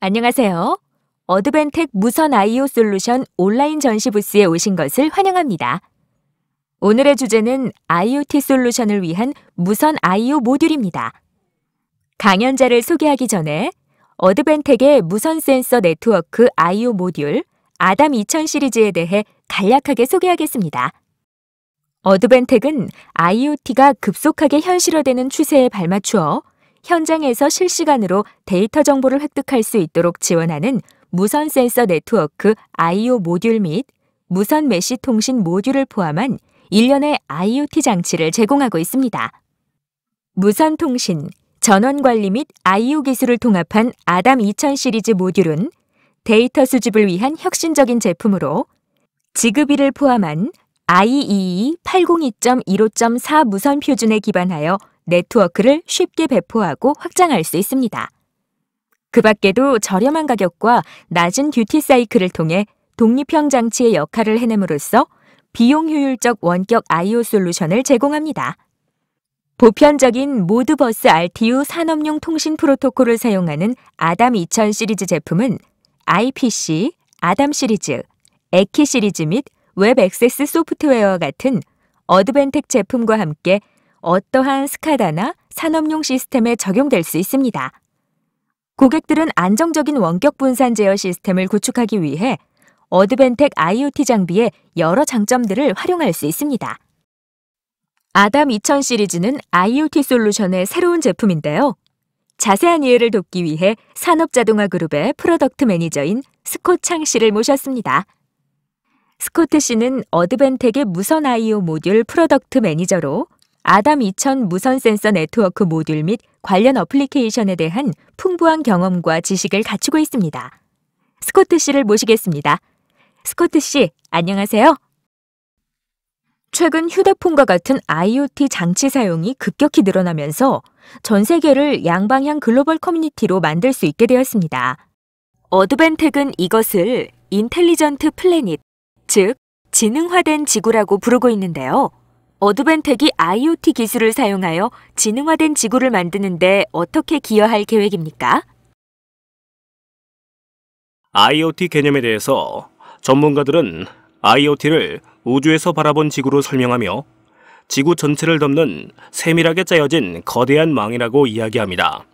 안녕하세요. 어드벤텍 무선 IO 솔루션 온라인 전시 부스에 오신 것을 환영합니다. 오늘의 주제는 IoT 솔루션을 위한 무선 IO 모듈입니다. 강연자를 소개하기 전에 어드벤텍의 무선 센서 네트워크 IO 모듈 아담 2000 시리즈에 대해 간략하게 소개하겠습니다. 어드벤텍은 IoT가 급속하게 현실화되는 추세에 발맞추어 현장에서 실시간으로 데이터 정보를 획득할 수 있도록 지원하는 무선 센서 네트워크 IO 모듈 및 무선 메시 통신 모듈을 포함한 일련의 IoT 장치를 제공하고 있습니다. 무선 통신, 전원 관리 및 IO 기술을 통합한 아담 2000 시리즈 모듈은 데이터 수집을 위한 혁신적인 제품으로 지급이를 포함한 IEE 802.15.4 무선 표준에 기반하여 네트워크를 쉽게 배포하고 확장할 수 있습니다. 그 밖에도 저렴한 가격과 낮은 듀티 사이클을 통해 독립형 장치의 역할을 해냄으로써 비용 효율적 원격 IO 솔루션을 제공합니다. 보편적인 모드버스 RTU 산업용 통신 프로토콜을 사용하는 아담 2000 시리즈 제품은 IPC, 아담 시리즈, 에키 시리즈 및 웹 액세스 소프트웨어와 같은 어드벤텍 제품과 함께 어떠한 스카다나 산업용 시스템에 적용될 수 있습니다. 고객들은 안정적인 원격 분산 제어 시스템을 구축하기 위해 어드벤텍 IoT 장비의 여러 장점들을 활용할 수 있습니다. 아담 2000 시리즈는 IoT 솔루션의 새로운 제품인데요. 자세한 이해를 돕기 위해 산업자동화 그룹의 프로덕트 매니저인 스콧 창 씨를 모셨습니다. 스코트 씨는 어드벤텍의 무선 아이오 모듈 프로덕트 매니저로 아담 2000 무선 센서 네트워크 모듈 및 관련 어플리케이션에 대한 풍부한 경험과 지식을 갖추고 있습니다. 스코트 씨를 모시겠습니다. 스코트 씨, 안녕하세요. 최근 휴대폰과 같은 IoT 장치 사용이 급격히 늘어나면서 전 세계를 양방향 글로벌 커뮤니티로 만들 수 있게 되었습니다. 어드벤텍은 이것을 인텔리전트 플래닛, 즉 지능화된 지구라고 부르고 있는데요. 어드벤텍이 IoT 기술을 사용하여 지능화된 지구를 만드는데 어떻게 기여할 계획입니까? IoT 개념에 대해서 전문가들은 IoT를 우주에서 바라본 지구로 설명하며 지구 전체를 덮는 세밀하게 짜여진 거대한 망이라고 이야기합니다.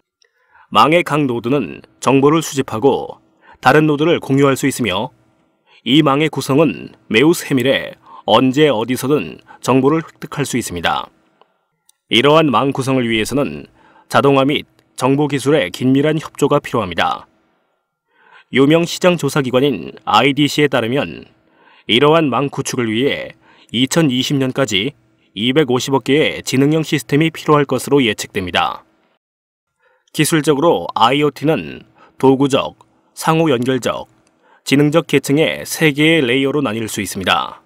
망의 각 노드는 정보를 수집하고 다른 노드를 공유할 수 있으며 이 망의 구성은 매우 세밀해 언제 어디서든 정보를 획득할 수 있습니다. 이러한 망 구성을 위해서는 자동화 및 정보 기술의 긴밀한 협조가 필요합니다. 유명 시장 조사기관인 IDC에 따르면 이러한 망 구축을 위해 2020년까지 250억 개의 지능형 시스템이 필요할 것으로 예측됩니다. 기술적으로 IoT는 도구적, 상호 연결적, 지능적 계층의 세 개의 레이어로 나뉠 수 있습니다.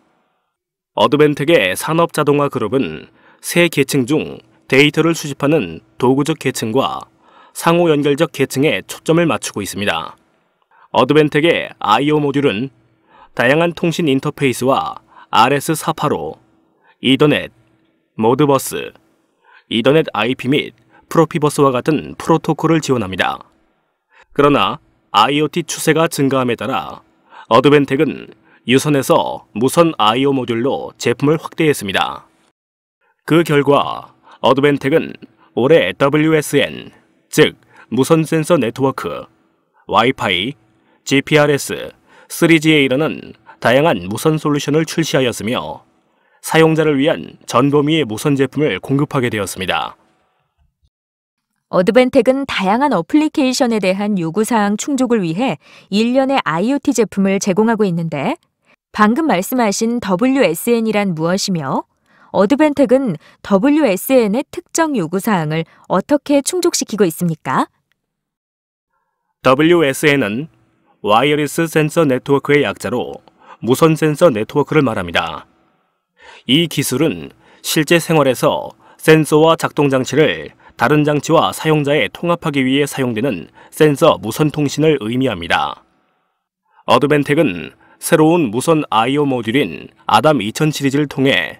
어드벤텍의 산업자동화 그룹은 세 계층 중 데이터를 수집하는 도구적 계층과 상호 연결적 계층에 초점을 맞추고 있습니다. 어드벤텍의 I.O. 모듈은 다양한 통신 인터페이스와 RS485, 이더넷, 모드버스, 이더넷 IP 및 프로피버스와 같은 프로토콜을 지원합니다. 그러나 IoT 추세가 증가함에 따라 어드벤텍은 유선에서 무선 IO 모듈로 제품을 확대했습니다. 그 결과 어드벤텍은 올해 WSN, 즉 무선 센서 네트워크, 와이파이, GPRS, 3G에 이르는 다양한 무선 솔루션을 출시하였으며 사용자를 위한 전 범위의 무선 제품을 공급하게 되었습니다. 어드벤텍은 다양한 어플리케이션에 대한 요구사항 충족을 위해 1년의 IoT 제품을 제공하고 있는데 방금 말씀하신 WSN이란 무엇이며 어드벤텍은 WSN의 특정 요구사항을 어떻게 충족시키고 있습니까? WSN은 와이어리스 센서 네트워크의 약자로 무선 센서 네트워크를 말합니다. 이 기술은 실제 생활에서 센서와 작동 장치를 다른 장치와 사용자에 통합하기 위해 사용되는 센서 무선 통신을 의미합니다. 어드벤텍은 새로운 무선 아이오 모듈인 아담 2000 시리즈를 통해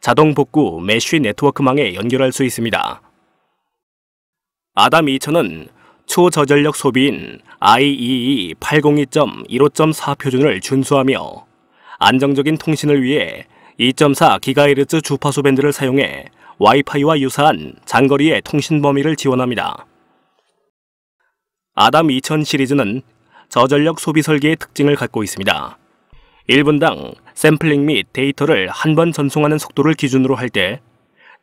자동 복구 메쉬 네트워크망에 연결할 수 있습니다. 아담 2000은 초저전력 소비인 IEEE 802.15.4 표준을 준수하며 안정적인 통신을 위해 2.4GHz 주파수 밴드를 사용해 와이파이와 유사한 장거리의 통신 범위를 지원합니다. 아담 2000 시리즈는 저전력 소비 설계의 특징을 갖고 있습니다. 1분당 샘플링 및 데이터를 한 번 전송하는 속도를 기준으로 할때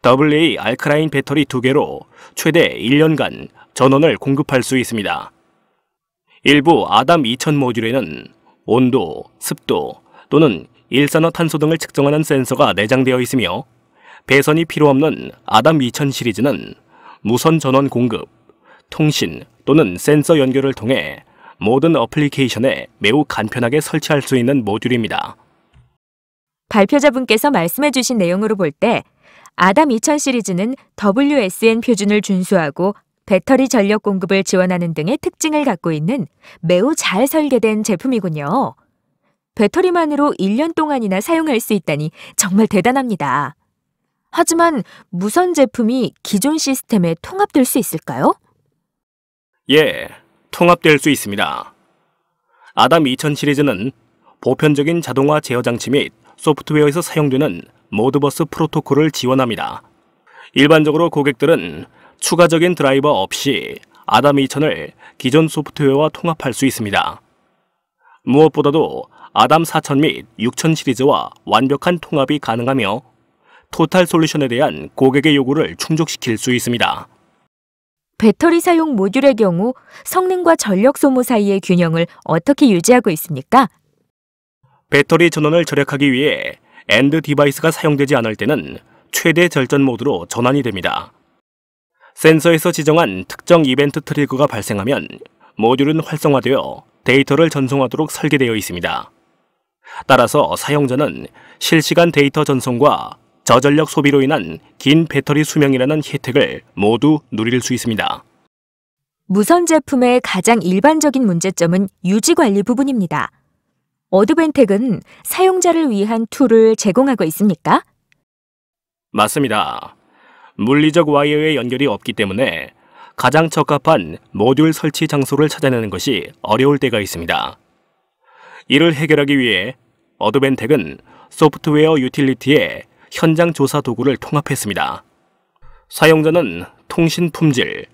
AA 알크라인 배터리 2개로 최대 1년간 전원을 공급할 수 있습니다. 일부 아담 2000 모듈에는 온도, 습도 또는 일산화탄소 등을 측정하는 센서가 내장되어 있으며 배선이 필요 없는 아담 2000 시리즈는 무선 전원 공급, 통신 또는 센서 연결을 통해 모든 어플리케이션에 매우 간편하게 설치할 수 있는 모듈입니다. 발표자분께서 말씀해 주신 내용으로 볼 때 아담 2000 시리즈는 WSN 표준을 준수하고 배터리 전력 공급을 지원하는 등의 특징을 갖고 있는 매우 잘 설계된 제품이군요. 배터리만으로 1년 동안이나 사용할 수 있다니 정말 대단합니다. 하지만 무선 제품이 기존 시스템에 통합될 수 있을까요? 예, 통합될 수 있습니다. 아담 2000 시리즈는 보편적인 자동화 제어 장치 및 소프트웨어에서 사용되는 모드버스 프로토콜을 지원합니다. 일반적으로 고객들은 추가적인 드라이버 없이 아담 2000을 기존 소프트웨어와 통합할 수 있습니다. 무엇보다도 아담 4000 및 6000 시리즈와 완벽한 통합이 가능하며 토탈 솔루션에 대한 고객의 요구를 충족시킬 수 있습니다. 배터리 사용 모듈의 경우 성능과 전력 소모 사이의 균형을 어떻게 유지하고 있습니까? 배터리 전원을 절약하기 위해 엔드 디바이스가 사용되지 않을 때는 최대 절전 모드로 전환이 됩니다. 센서에서 지정한 특정 이벤트 트리거가 발생하면 모듈은 활성화되어 데이터를 전송하도록 설계되어 있습니다. 따라서 사용자는 실시간 데이터 전송과 저전력 소비로 인한 긴 배터리 수명이라는 혜택을 모두 누릴 수 있습니다. 무선 제품의 가장 일반적인 문제점은 유지 관리 부분입니다. 어드벤텍은 사용자를 위한 툴을 제공하고 있습니까? 맞습니다. 물리적 와이어의 연결이 없기 때문에 가장 적합한 모듈 설치 장소를 찾아내는 것이 어려울 때가 있습니다. 이를 해결하기 위해 어드벤텍은 소프트웨어 유틸리티에 현장 조사 도구를 통합했습니다. 사용자는 통신 품질,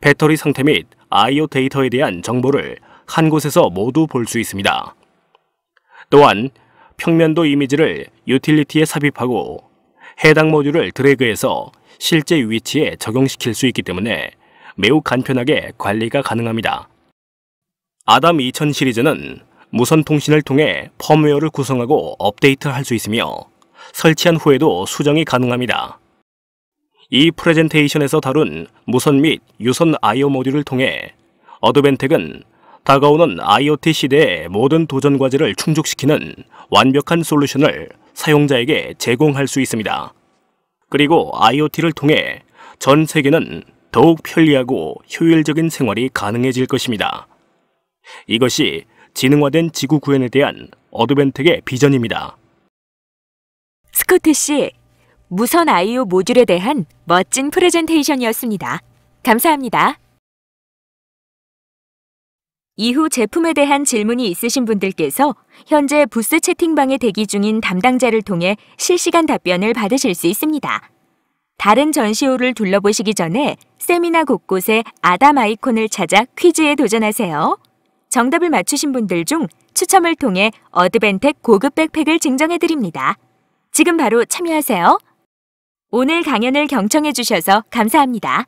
배터리 상태 및 IO 데이터에 대한 정보를 한 곳에서 모두 볼 수 있습니다. 또한 평면도 이미지를 유틸리티에 삽입하고 해당 모듈을 드래그해서 실제 위치에 적용시킬 수 있기 때문에 매우 간편하게 관리가 가능합니다. 아담 2000 시리즈는 무선 통신을 통해 펌웨어를 구성하고 업데이트할 수 있으며 설치한 후에도 수정이 가능합니다. 이 프레젠테이션에서 다룬 무선 및 유선 IO 모듈을 통해 어드벤텍은 다가오는 IoT 시대의 모든 도전 과제를 충족시키는 완벽한 솔루션을 사용자에게 제공할 수 있습니다. 그리고 IoT를 통해 전 세계는 더욱 편리하고 효율적인 생활이 가능해질 것입니다. 이것이 지능화된 지구 구현에 대한 어드벤텍의 비전입니다. 스코트 씨, 무선 아이오 모듈에 대한 멋진 프레젠테이션이었습니다. 감사합니다. 이후 제품에 대한 질문이 있으신 분들께서 현재 부스 채팅방에 대기 중인 담당자를 통해 실시간 답변을 받으실 수 있습니다. 다른 전시호를 둘러보시기 전에 세미나 곳곳에 아담 아이콘을 찾아 퀴즈에 도전하세요. 정답을 맞추신 분들 중 추첨을 통해 어드벤텍 고급 백팩을 증정해드립니다. 지금 바로 참여하세요. 오늘 강연을 경청해 주셔서 감사합니다.